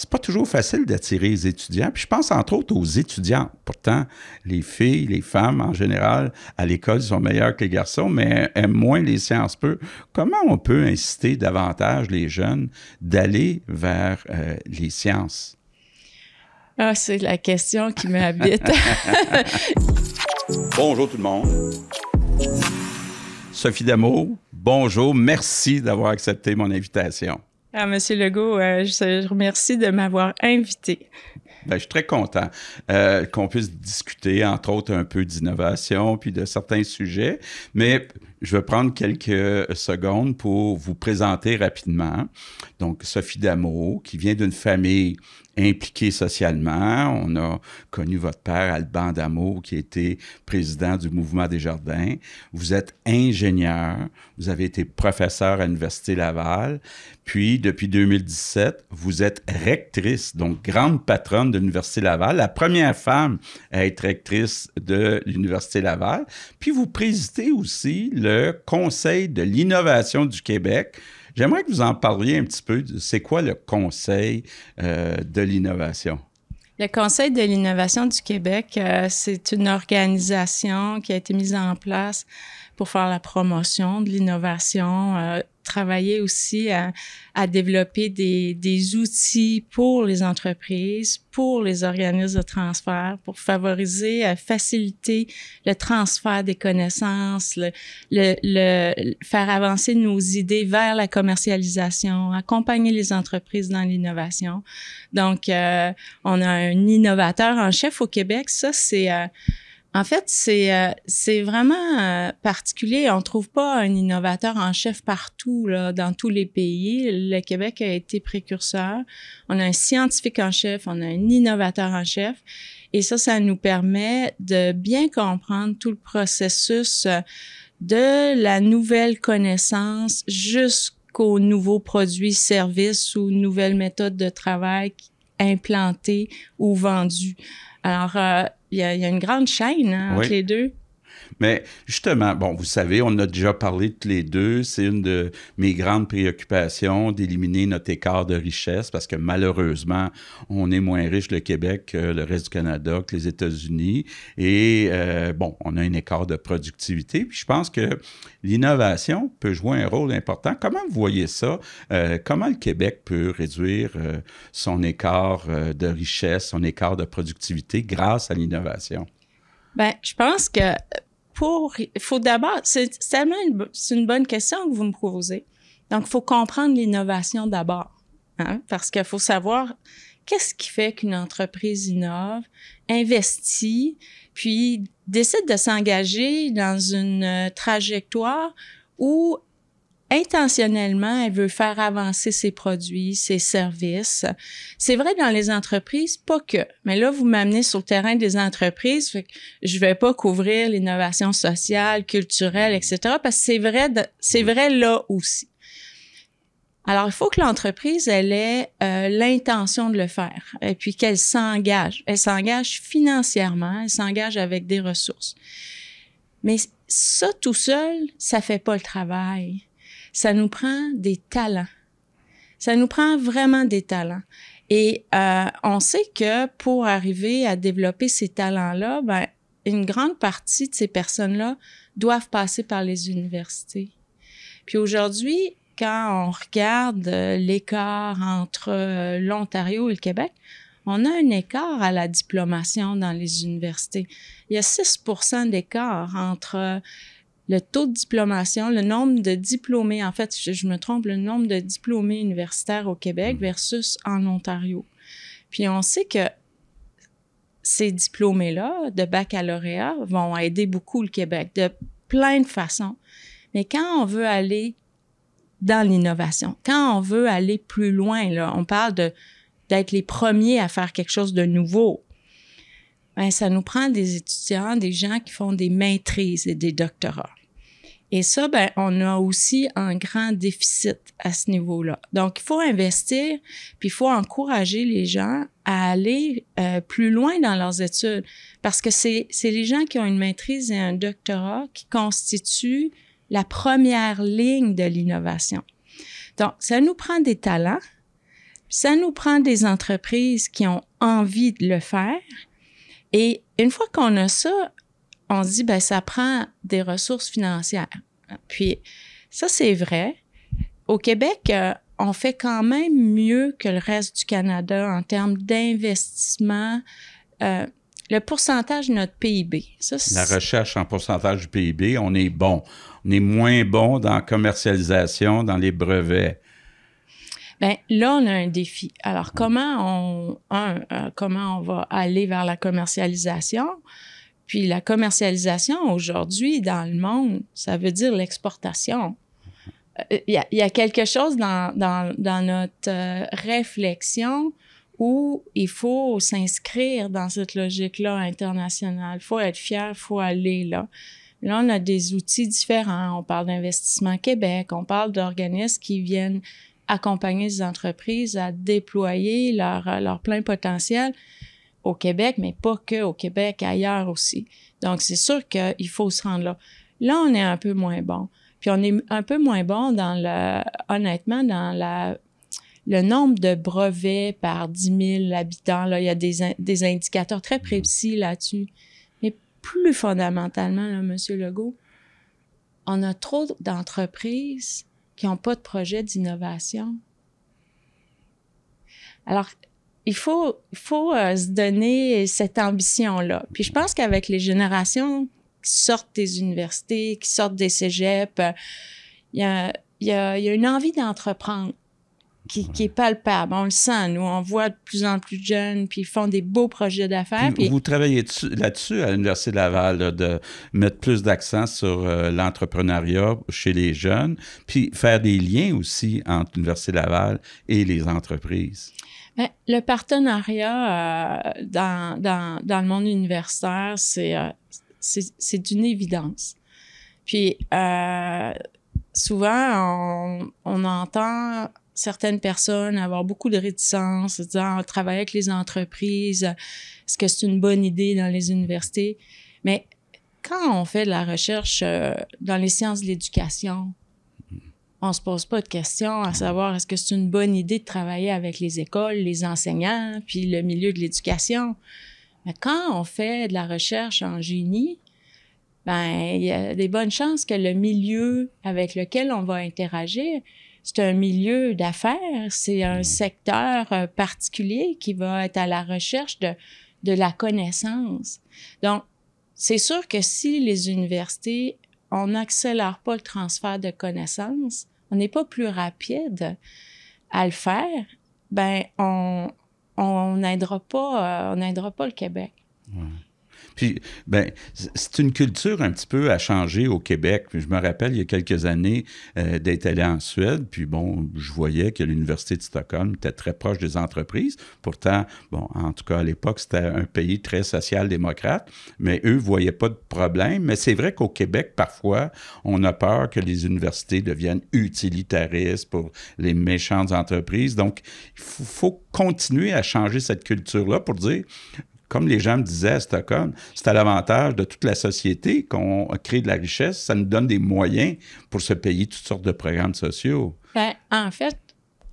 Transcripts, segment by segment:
c'est pas toujours facile d'attirer les étudiants. Puis je pense entre autres aux étudiants. Pourtant, les filles, les femmes en général, à l'école, sont meilleures que les garçons, mais aiment moins les sciences peu. Comment on peut inciter davantage les jeunes d'aller vers euh, les sciences? Ah, c'est la question qui m'habite. Bonjour tout le monde. Sophie Damo, bonjour. Merci d'avoir accepté mon invitation. Ah, Monsieur Legault, euh, je, vous remercie de m'avoir invité. Bien, je suis très content euh, qu'on puisse discuter, entre autres, un peu d'innovation puis de certains sujets. Mais je vais prendre quelques euh, secondes pour vous présenter rapidement. Donc, Sophie Damo, qui vient d'une famille impliquée socialement. On a connu votre père, Alban Damo, qui était président du Mouvement des Jardins. Vous êtes ingénieur. Vous avez été professeur à l'Université Laval. Puis, depuis 2017, vous êtes rectrice, donc grande patronne de l'Université Laval, la première femme à être rectrice de l'Université Laval. Puis, vous présidez aussi le le Conseil de l'innovation du Québec. J'aimerais que vous en parliez un petit peu. C'est quoi le Conseil euh, de l'innovation? Le Conseil de l'innovation du Québec, euh, c'est une organisation qui a été mise en place pour faire la promotion de l'innovation, euh, travailler aussi à, développer des, des, outils pour les entreprises, pour les organismes de transfert, pour favoriser, euh, faciliter le transfert des connaissances, le, le, faire avancer nos idées vers la commercialisation, accompagner les entreprises dans l'innovation. Donc, euh, on a un innovateur en chef au Québec. Ça, c'est en fait, c'est euh, c'est vraiment euh, particulier. On trouve pas un innovateur en chef partout là, dans tous les pays. Le Québec a été précurseur. On a un scientifique en chef, on a un innovateur en chef, et ça, ça nous permet de bien comprendre tout le processus euh, de la nouvelle connaissance jusqu'aux nouveaux produits, services ou nouvelles méthodes de travail implantées ou vendues. Alors, euh, il y, a une grande chaîne hein, entre les deux. Mais justement, bon, vous savez, on a déjà parlé tous les deux, c'est une de mes grandes préoccupations d'éliminer notre écart de richesse parce que malheureusement, on est moins riche le Québec que le reste du Canada, que les États-Unis. Et euh, bon, on a un écart de productivité. Puis je pense que l'innovation peut jouer un rôle important. Comment vous voyez ça? Euh, comment le Québec peut réduire euh, son écart de richesse, son écart de productivité grâce à l'innovation? Bien, je pense que il faut d'abord, c'est tellement une, une, bonne question que vous me posez. Donc, il faut comprendre l'innovation d'abord, hein, parce qu'il faut savoir qu'est-ce qui fait qu'une entreprise innove, investit, puis décide de s'engager dans une euh, trajectoire où intentionnellement, elle veut faire avancer ses produits, ses services. C'est vrai dans les entreprises, pas que. Mais là, vous m'amenez sur le terrain des entreprises, fait que je vais pas couvrir l'innovation sociale, culturelle, etc. Parce que c'est vrai, c'est vrai là aussi. Alors, il faut que l'entreprise, elle ait euh, l'intention de le faire et puis qu'elle s'engage. Elle s'engage financièrement, elle s'engage avec des ressources. Mais ça, tout seul, ça fait pas le travail ça nous prend des talents. Ça nous prend vraiment des talents. Et euh, on sait que pour arriver à développer ces talents-là, ben, une grande partie de ces personnes-là doivent passer par les universités. Puis aujourd'hui, quand on regarde euh, l'écart entre euh, l'Ontario et le Québec, on a un écart à la diplomation dans les universités. Il y a 6 d'écart entre euh, le taux de diplomation, le nombre de diplômés, en fait, je, me trompe, le nombre de diplômés universitaires au Québec mm. versus en Ontario. Puis on sait que ces diplômés-là de baccalauréat vont aider beaucoup le Québec de plein de façons. Mais quand on veut aller dans l'innovation, quand on veut aller plus loin, là, on parle d'être les premiers à faire quelque chose de nouveau. ben ça nous prend des étudiants, des gens qui font des maîtrises et des doctorats. Et ça, ben, on a aussi un grand déficit à ce niveau-là. Donc, il faut investir, puis il faut encourager les gens à aller euh, plus loin dans leurs études, parce que c'est les gens qui ont une maîtrise et un doctorat qui constituent la première ligne de l'innovation. Donc, ça nous prend des talents, ça nous prend des entreprises qui ont envie de le faire. Et une fois qu'on a ça, on dit, ben, ça prend des ressources financières. Puis, ça, c'est vrai. Au Québec, euh, on fait quand même mieux que le reste du Canada en termes d'investissement. Euh, le pourcentage de notre PIB. Ça, la recherche en pourcentage du PIB, on est bon. On est moins bon dans la commercialisation, dans les brevets. Bien, là, on a un défi. Alors, comment on, euh, comment on va aller vers la commercialisation? Puis la commercialisation aujourd'hui dans le monde, ça veut dire l'exportation. Euh, il y, a, quelque chose dans, dans, dans notre euh, réflexion où il faut s'inscrire dans cette logique-là internationale. Il faut être fier, il faut aller là. Là, on a des outils différents. On parle d'Investissement Québec, on parle d'organismes qui viennent accompagner ces entreprises à déployer leur, leur plein potentiel au Québec, mais pas que au Québec, ailleurs aussi. Donc, c'est sûr qu'il faut se rendre là. Là, on est un peu moins bon. Puis on est un peu moins bon dans le, honnêtement, dans la, le nombre de brevets par 10 000 habitants. Là, il y a des, des indicateurs très précis là-dessus. Mais plus fondamentalement, là, M. Legault, on a trop d'entreprises qui n'ont pas de projet d'innovation. Alors, il faut, il faut euh, se donner cette ambition-là. Puis je pense qu'avec les générations qui sortent des universités, qui sortent des cégeps, euh, il, y a, il, y a, une envie d'entreprendre qui, qui, est palpable. On le sent, nous, on voit de plus en plus de jeunes, puis ils font des beaux projets d'affaires. Puis Vous travaillez là-dessus à l'Université Laval, de mettre plus d'accent sur euh, l'entrepreneuriat chez les jeunes, puis faire des liens aussi entre l'Université Laval et les entreprises. Ben, le partenariat euh, dans, dans, dans, le monde universitaire, c'est, euh, c'est c'est, une évidence. Puis euh, souvent, on, on, entend certaines personnes avoir beaucoup de réticences, disant ah, travailler avec les entreprises, est-ce que c'est une bonne idée dans les universités? Mais quand on fait de la recherche euh, dans les sciences de l'éducation, on se pose pas de questions à savoir est-ce que c'est une bonne idée de travailler avec les écoles, les enseignants, puis le milieu de l'éducation. Mais quand on fait de la recherche en génie, ben il y a des bonnes chances que le milieu avec lequel on va interagir, c'est un milieu d'affaires, c'est un secteur euh, particulier qui va être à la recherche de, de la connaissance. Donc, c'est sûr que si les universités on n'accélère pas le transfert de connaissances, on n'est pas plus rapide à le faire, ben on n'aidera pas, euh, pas le Québec. Puis, ben, c'est une culture un petit peu à changer au Québec. je me rappelle, il y a quelques années, euh, d'être allé en Suède, puis bon, je voyais que l'Université de Stockholm était très proche des entreprises. Pourtant, bon, en tout cas, à l'époque, c'était un pays très social-démocrate, mais eux ne voyaient pas de problème. Mais c'est vrai qu'au Québec, parfois, on a peur que les universités deviennent utilitaristes pour les méchantes entreprises. Donc, il faut, faut continuer à changer cette culture-là pour dire comme les gens me disaient à Stockholm, c'est à l'avantage de toute la société qu'on crée de la richesse. Ça nous donne des moyens pour se payer toutes sortes de programmes sociaux. Ben, en fait,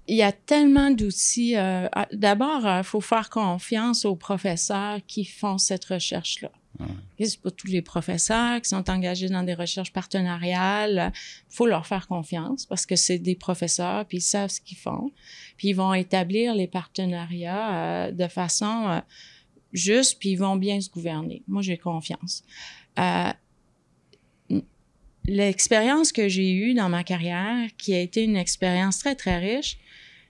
il y a tellement d'outils. Euh, ah, d'abord, il euh, faut faire confiance aux professeurs qui font cette recherche-là. Ouais. C'est pas tous les professeurs qui sont engagés dans des recherches partenariales. Il faut leur faire confiance parce que c'est des professeurs, puis ils savent ce qu'ils font. Puis ils vont établir les partenariats euh, de façon juste, puis ils vont bien se gouverner. Moi, j'ai confiance. Euh, l'expérience que j'ai eue dans ma carrière, qui a été une expérience très, très riche,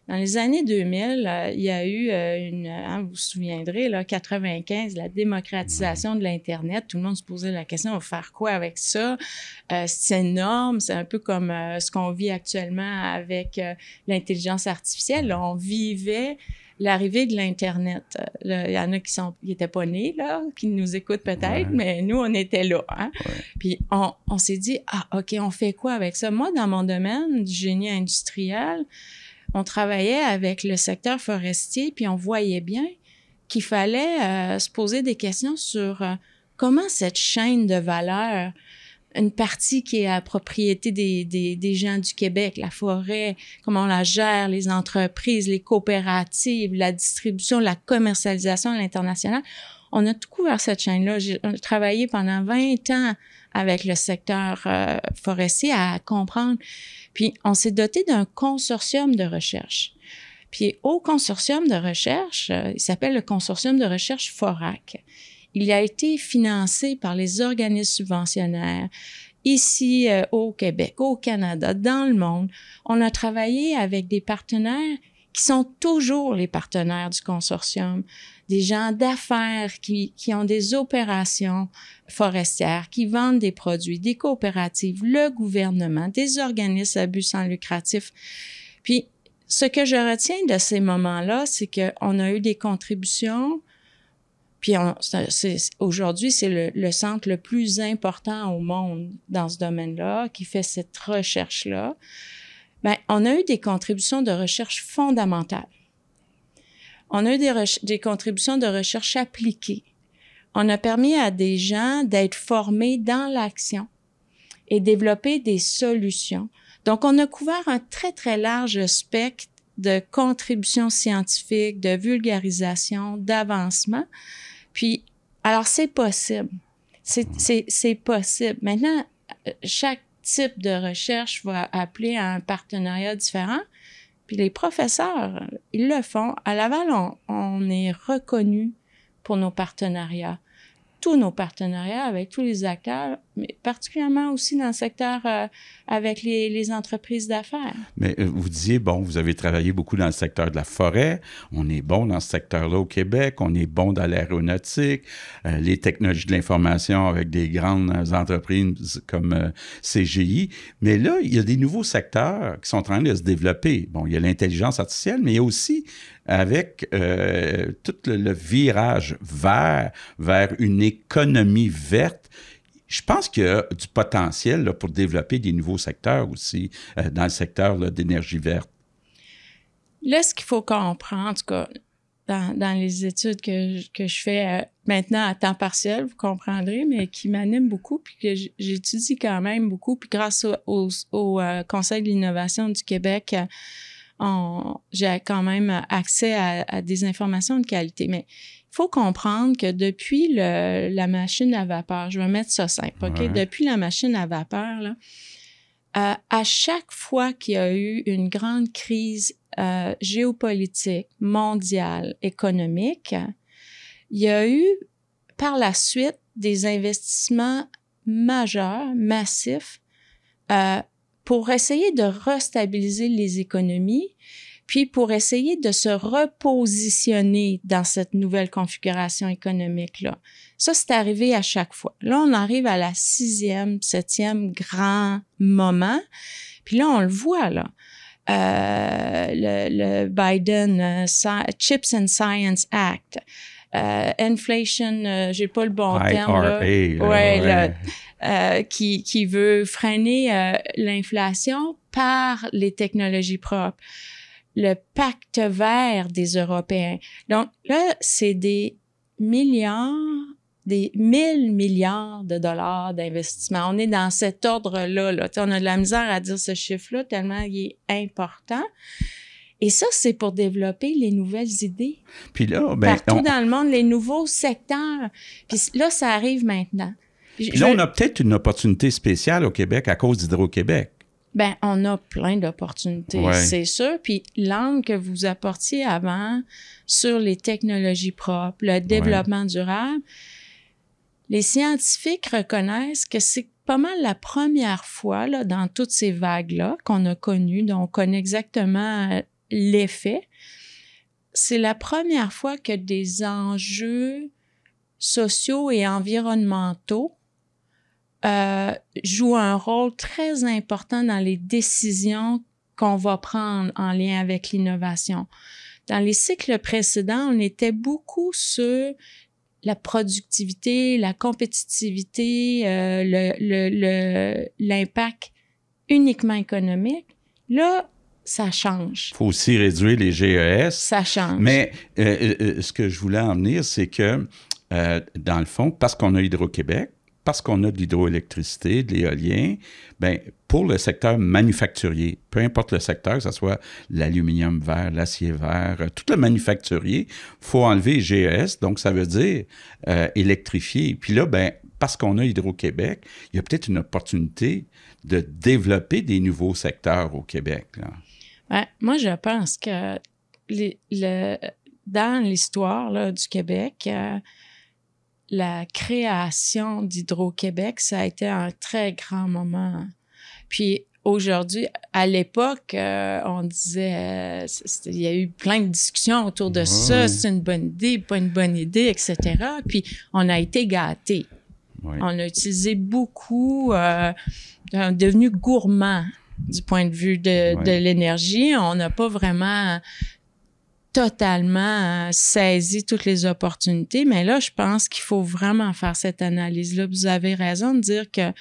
dans les années 2000, euh, il y a eu euh, une, hein, vous vous souviendrez, 95, la démocratisation de l'Internet. Tout le monde se posait la question, on va faire quoi avec ça? c'est énorme, c'est un peu comme ce qu'on vit actuellement avec l'intelligence artificielle. on vivait l'arrivée de l'Internet. Euh, il y en a qui sont, qui n'étaient pas nés, là, qui nous écoutent peut-être, mais nous, on était là. Hein. Puis on, on s'est dit, ah, OK, on fait quoi avec ça? Moi, dans mon domaine du génie industriel, on travaillait avec le secteur forestier, puis on voyait bien qu'il fallait euh, se poser des questions sur euh, comment cette chaîne de valeur une partie qui est à propriété des, des, des, gens du Québec, la forêt, comment on la gère, les entreprises, les coopératives, la distribution, la commercialisation à l'international. On a tout couvert cette chaîne-là. J'ai travaillé pendant 20 ans avec le secteur euh, forestier à comprendre. Puis on s'est doté d'un consortium de recherche. Puis au consortium de recherche, euh, il s'appelle le consortium de recherche FORAC. Il a été financé par les organismes subventionnaires ici euh, au Québec, au Canada, dans le monde. On a travaillé avec des partenaires qui sont toujours les partenaires du consortium, des gens d'affaires qui, qui ont des opérations forestières, qui vendent des produits, des coopératives, le gouvernement, des organismes à but sans lucratif. Puis, ce que je retiens de ces moments-là, c'est qu'on a eu des contributions puis aujourd'hui, c'est le, centre le plus important au monde dans ce domaine-là, qui fait cette recherche-là. Bien, on a eu des contributions de recherche fondamentale. On a eu des, des contributions de recherche appliquée. On a permis à des gens d'être formés dans l'action et développer des solutions. Donc, on a couvert un très, très large spectre de contributions scientifiques, de vulgarisation, d'avancement. Puis, alors c'est possible. C'est possible. Maintenant, euh, chaque type de recherche va appeler à un partenariat différent. Puis les professeurs, ils le font. À Laval, on, on est reconnu pour nos partenariats. Tous nos partenariats avec tous les acteurs, mais particulièrement aussi dans le secteur euh, avec les, entreprises d'affaires. Mais euh, vous disiez, bon, vous avez travaillé beaucoup dans le secteur de la forêt, on est bon dans ce secteur-là au Québec, on est bon dans l'aéronautique, euh, les technologies de l'information avec des grandes entreprises comme CGI, mais là, il y a des nouveaux secteurs qui sont en train de se développer. Bon, il y a l'intelligence artificielle, mais il y a aussi avec tout le, le virage vert vers une économie verte je pense qu'il y a du potentiel pour développer des nouveaux secteurs aussi euh, dans le secteur d'énergie verte. Là, ce qu'il faut comprendre, en tout cas, dans, les études que, je, fais euh, maintenant à temps partiel, vous comprendrez, mais ah. qui m'anime beaucoup, puis que j'étudie quand même beaucoup, puis grâce au, au, euh, Conseil de l'innovation du Québec, j'ai quand même accès à, à, des informations de qualité. Mais faut comprendre que depuis le, la machine à vapeur, je vais mettre ça simple, OK? Depuis la machine à vapeur, là, euh, à chaque fois qu'il y a eu une grande crise euh, géopolitique, mondiale, économique, il y a eu par la suite des investissements majeurs, massifs, euh, pour essayer de restabiliser les économies puis pour essayer de se repositionner dans cette nouvelle configuration économique-là. Ça, c'est arrivé à chaque fois. Là, on arrive à la sixième, septième grand moment. Puis là, on le voit, là. Euh, le, Biden euh, Chips and Science Act, euh, inflation, euh, j'ai pas le bon terme là. Ouais, ouais. Euh, qui, qui veut freiner l'inflation par les technologies propres le pacte vert des Européens. Donc là, c'est des milliards, des mille milliards de dollars d'investissement. On est dans cet ordre-là. Là. On a de la misère à dire ce chiffre-là tellement il est important. Et ça, c'est pour développer les nouvelles idées. Puis là, ben, partout dans le monde, les nouveaux secteurs. Puis là, ça arrive maintenant. Puis là, on a peut-être une opportunité spéciale au Québec à cause d'Hydro-Québec. Ben, on a plein d'opportunités, c'est sûr. Puis l'angle que vous apportiez avant sur les technologies propres, le développement durable, les scientifiques reconnaissent que c'est pas mal la première fois là, dans toutes ces vagues-là qu'on a connues, dont on connaît exactement euh, l'effet. C'est la première fois que des enjeux sociaux et environnementaux euh, joue un rôle très important dans les décisions qu'on va prendre en lien avec l'innovation. Dans les cycles précédents, on était beaucoup sur la productivité, la compétitivité, euh, l'impact uniquement économique. Là, ça change. Il faut aussi réduire les GES. Ça change. Mais euh, ce que je voulais en venir, c'est que, dans le fond, parce qu'on a Hydro-Québec, parce qu'on a de l'hydroélectricité, de l'éolien, ben, pour le secteur manufacturier, peu importe le secteur, que ce soit l'aluminium vert, l'acier vert, euh, tout le manufacturier, faut enlever GES, donc ça veut dire électrifié. Euh, électrifier. Puis là, ben, parce qu'on a Hydro-Québec, il y a peut-être une opportunité de développer des nouveaux secteurs au Québec. Là. Ben, moi, je pense que dans l'histoire du Québec, euh, la création d'Hydro-Québec, ça a été un très grand moment. Puis aujourd'hui, à l'époque, euh, on disait, euh, il y a eu plein de discussions autour de ça, c'est une bonne idée, pas une bonne idée, etc. Puis on a été gâté. On a utilisé beaucoup, on euh, est devenu gourmand du point de vue de l'énergie. On n'a pas vraiment totalement euh, saisi toutes les opportunités, mais là, je pense qu'il faut vraiment faire cette analyse-là. Vous avez raison de dire que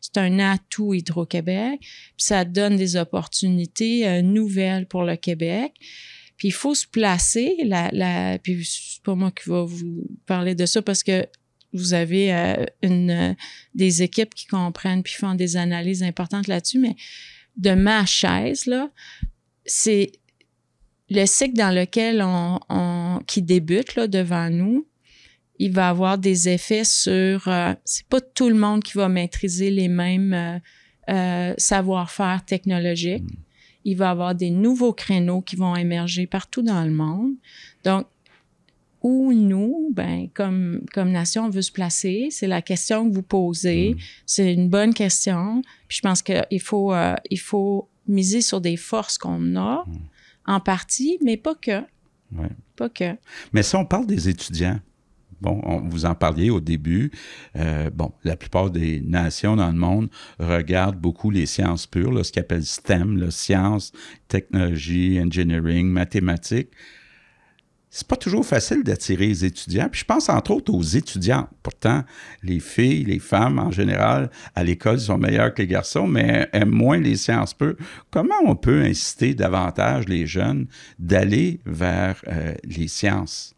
c'est un atout Hydro-Québec, puis ça donne des opportunités euh, nouvelles pour le Québec. Puis il faut se placer, la, la, puis c'est pas moi qui va vous parler de ça parce que vous avez euh, une, des équipes qui comprennent puis font des analyses importantes là-dessus, mais de ma chaise, là, c'est le cycle dans lequel on, on qui débute là, devant nous, il va avoir des effets sur. Euh, c'est pas tout le monde qui va maîtriser les mêmes euh, euh, savoir-faire technologiques. Mm. Il va avoir des nouveaux créneaux qui vont émerger partout dans le monde. Donc, où nous, ben, comme, comme nation, on veut se placer? C'est la question que vous posez. Mm. C'est une bonne question. Puis je pense qu'il faut, euh, il faut miser sur des forces qu'on a. Mm en partie, mais pas que. Pas que. Mais si on parle des étudiants, Bon, on, vous en parliez au début. Euh, bon, la plupart des nations dans le monde regardent beaucoup les sciences pures, ce qu'ils appellent STEM, sciences, technologie, engineering, mathématiques c'est pas toujours facile d'attirer les étudiants. Puis je pense entre autres aux étudiants. Pourtant, les filles, les femmes en général, à l'école, sont meilleures que les garçons, mais aiment moins les sciences peu. Comment on peut inciter davantage les jeunes d'aller vers euh, les sciences?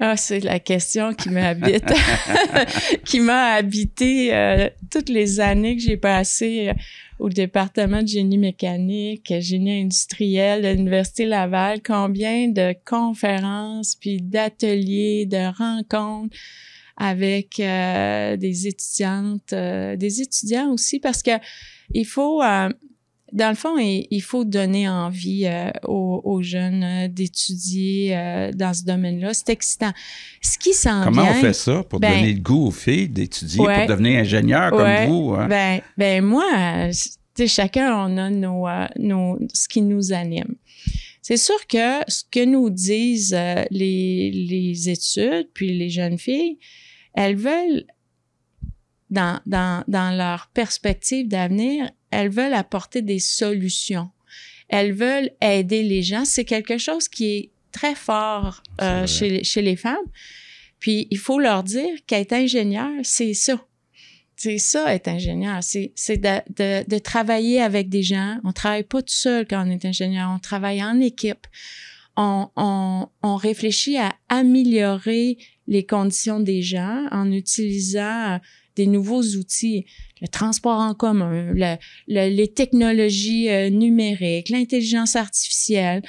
Ah, c'est la question qui m'habite, qui m'a habité euh, toutes les années que j'ai passées euh, au département de génie mécanique, génie industriel l'Université Laval. Combien de conférences, puis d'ateliers, de rencontres avec euh, des étudiantes, des étudiants aussi, parce que il faut, dans le fond, il, faut donner envie euh, aux, jeunes euh, d'étudier euh, dans ce domaine-là. C'est excitant. Ce qui s'en Comment on fait ça pour ben, donner le goût aux filles d'étudier, pour devenir ingénieur comme vous? Hein? Ben, ben moi, chacun, on a nos, nos, ce qui nous anime. C'est sûr que ce que nous disent les, les études, puis les jeunes filles, elles veulent dans, dans, dans, leur perspective d'avenir, elles veulent apporter des solutions. Elles veulent aider les gens. C'est quelque chose qui est très fort euh, chez, les femmes. Puis il faut leur dire qu'être ingénieur, c'est ça. C'est ça, être ingénieur. C'est de, de, travailler avec des gens. On travaille pas tout seul quand on est ingénieur. On travaille en équipe. On, on réfléchit à améliorer les conditions des gens en utilisant des nouveaux outils, le transport en commun, les technologies euh, numériques, l'intelligence artificielle,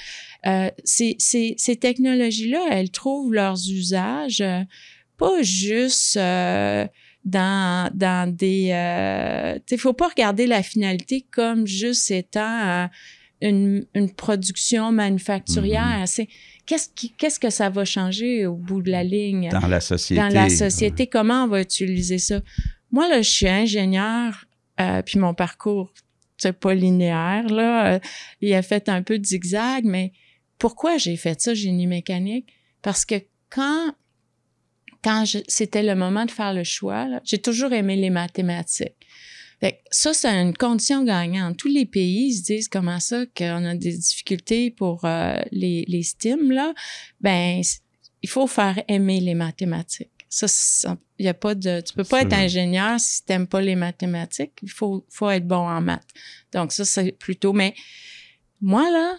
euh, ces, technologies-là, elles trouvent leurs usages euh, pas juste dans, dans des... Il faut pas regarder la finalité comme juste étant une, une production manufacturière. Mm-hmm qu'est-ce, que ça va changer au bout de la ligne? Dans la société. Dans la société, comment on va utiliser ça? Moi, là, je suis ingénieur, euh, puis mon parcours, c'est pas linéaire, là. Euh, il a fait un peu de zigzag, mais pourquoi j'ai fait ça, génie mécanique? Parce que quand, quand c'était le moment de faire le choix, j'ai toujours aimé les mathématiques. Fait, ça, c'est une condition gagnante. Tous les pays se disent comment ça qu'on a des difficultés pour euh, les, les STEAM, là. Ben, il faut faire aimer les mathématiques. Ça, il y a pas de, tu peux pas être ingénieur si t'aimes pas les mathématiques. Il faut, faut être bon en maths. Donc ça, c'est plutôt. Mais moi là,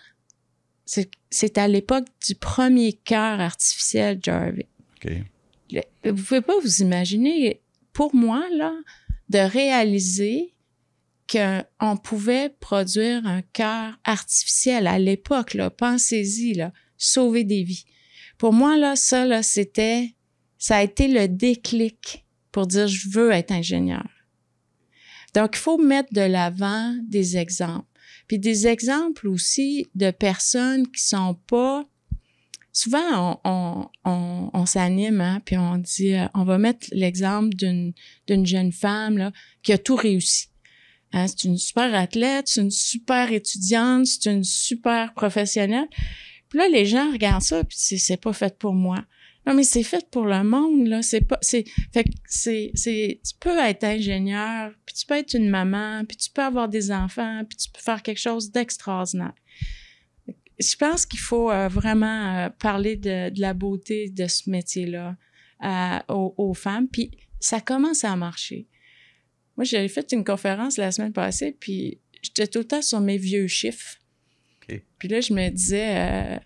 c'est à l'époque du premier cœur artificiel Jarvis. OK. vous pouvez pas vous imaginer. Pour moi là, de réaliser qu'on pouvait produire un cœur artificiel à l'époque. Pensez-y, là, sauver des vies. Pour moi, là, ça, là, c'était, ça a été le déclic pour dire je veux être ingénieur. Donc, il faut mettre de l'avant des exemples. Puis des exemples aussi de personnes qui sont pas souvent, on, on, on, s'anime, hein, puis on dit, euh, on va mettre l'exemple d'une, d'une jeune femme là, qui a tout réussi. Hein, c'est une super athlète, c'est une super étudiante, c'est une super professionnelle. Puis là, les gens regardent ça, puis c'est, c'est pas fait pour moi. Non, mais c'est fait pour le monde, là. C'est pas, c'est, fait que c'est, c'est, tu peux être ingénieur, puis tu peux être une maman, puis tu peux avoir des enfants, puis tu peux faire quelque chose d'extraordinaire je pense qu'il faut euh, vraiment euh, parler de, la beauté de ce métier-là euh, aux, femmes. Puis ça commence à marcher. Moi, j'avais fait une conférence la semaine passée, puis j'étais tout le temps sur mes vieux chiffres. Puis là, je me disais,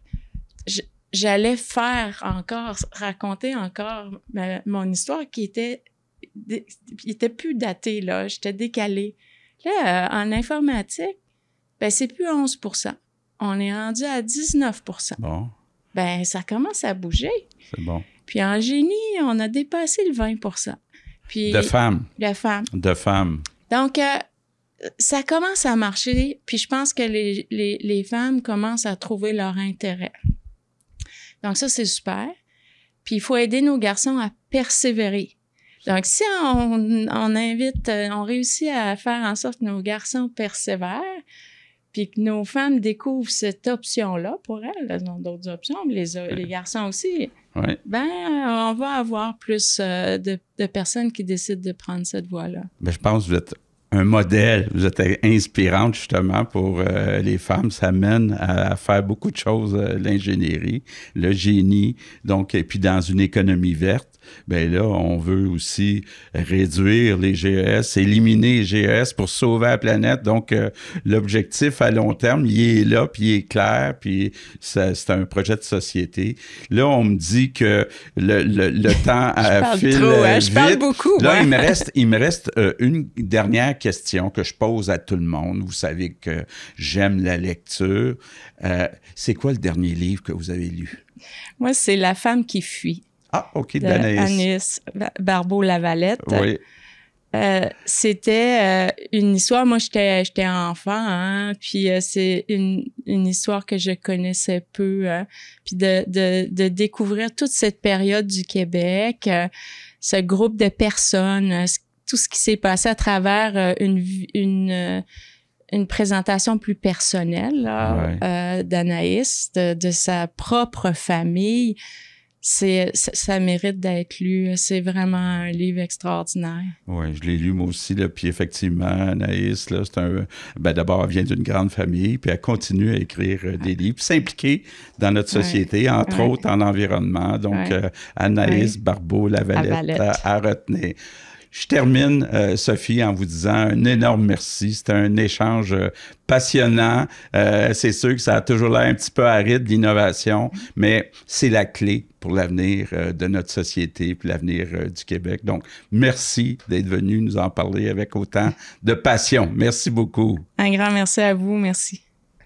j'allais faire encore, raconter encore ben, mon histoire qui était, était plus datée, là. J'étais décalée. Là, en informatique, ben, c'est plus 11 on est rendu à 19 Bon. Ben, ça commence à bouger. C'est bon. Puis en génie, on a dépassé le 20 Puis, De femmes. De femmes. De femmes. Donc, euh, ça commence à marcher. Puis je pense que les, femmes commencent à trouver leur intérêt. Donc, ça, c'est super. Puis il faut aider nos garçons à persévérer. Donc, si on, on invite, euh, on réussit à faire en sorte que nos garçons persévèrent, puis que nos femmes découvrent cette option-là pour elles. Elles ont d'autres options, mais les, euh, garçons aussi. Ouais. Ben, on va avoir plus euh, de, personnes qui décident de prendre cette voie-là. Ben, je pense que vous êtes un modèle, vous êtes inspirante justement pour euh, les femmes. Ça mène à faire beaucoup de choses, l'ingénierie, le génie, donc, et puis dans une économie verte. Bien là, on veut aussi réduire les GES, éliminer les GES pour sauver la planète. Donc, euh, l'objectif à long terme, il est là, puis il est clair, puis c'est un projet de société. Là, on me dit que le, le, temps Je file trop, hein, Je parle beaucoup. Là, il me reste, euh, une dernière question que je pose à tout le monde. Vous savez que j'aime la lecture. Euh, c'est quoi le dernier livre que vous avez lu? Moi, c'est La femme qui fuit ah, OK, d'Anaïs. Anaïs Barbeau-Lavalette. Oui. Euh, c'était euh, une histoire. Moi, j'étais, enfant, hein, puis euh, c'est une, une, histoire que je connaissais peu. Hein. puis de, de, de, découvrir toute cette période du Québec, ce groupe de personnes, tout ce qui s'est passé à travers une, une, une présentation plus personnelle d'Anaïs, de, de, sa propre famille c'est ça mérite d'être lu. C'est vraiment un livre extraordinaire. Oui, je l'ai lu moi aussi. Là, puis effectivement, Anaïs, c'est un. Ben d'abord, elle vient d'une grande famille, puis elle continue à écrire euh, des livres, puis s'impliquer dans notre société, entre autres en environnement. Donc, euh, Anaïs Barbeau, lavalette à, euh, à retenir. Je termine, euh, Sophie, en vous disant un énorme merci. C'était un échange euh, passionnant. Euh, c'est sûr que ça a toujours l'air un petit peu aride, l'innovation, mais c'est la clé pour l'avenir de notre société pour l'avenir du Québec. Donc, merci d'être venu nous en parler avec autant de passion. Merci beaucoup. Un grand merci à vous. Merci.